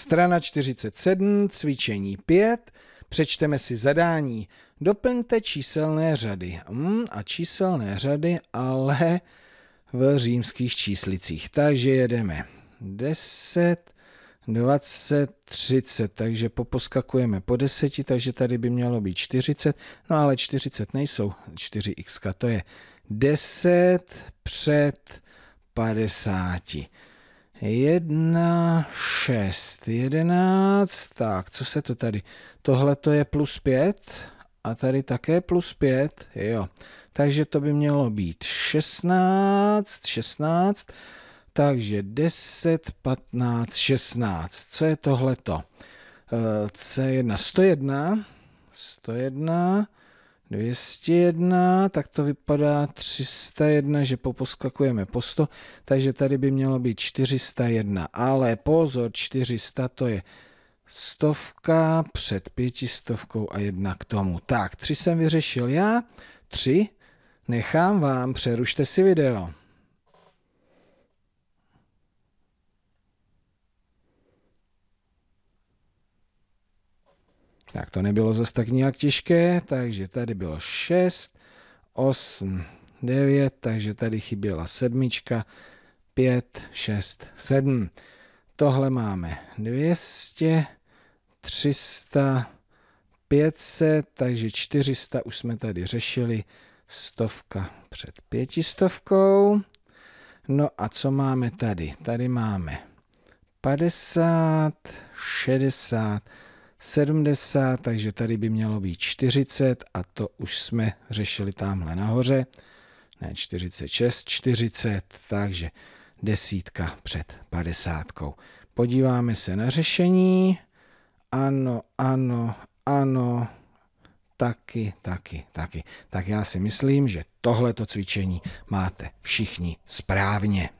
Strana 47, cvičení 5, přečteme si zadání. Doplňte číselné řady. Mm, a číselné řady, ale v římských číslicích. Takže jedeme. 10, 20, 30, takže poposkakujeme po 10, takže tady by mělo být 40, no ale 40 nejsou, 4x, to je 10 před 50. 1, 6, 11, tak, co se to tady, tohle to je plus 5 a tady také plus 5, jo, takže to by mělo být 16, 16, takže 10, 15, 16, co je tohleto? C1, 101, 101, 201, tak to vypadá 301, že poposkakujeme po 100, takže tady by mělo být 401, ale pozor, 400 to je stovka před pětistovkou a jedna k tomu. Tak, 3 jsem vyřešil já, tři nechám vám, přerušte si video. Tak to nebylo zase tak nějak těžké, takže tady bylo 6, 8, 9, takže tady chyběla sedmička, 5, 6, 7. Tohle máme 200, 300, 500, takže 400 už jsme tady řešili, stovka před pětistovkou. No a co máme tady? Tady máme 50, 60, 70, takže tady by mělo být 40 a to už jsme řešili tamhle nahoře. Ne, 46, 40, takže desítka před padesátkou. Podíváme se na řešení. Ano, ano, ano, taky, taky, taky. Tak já si myslím, že tohleto cvičení máte všichni správně.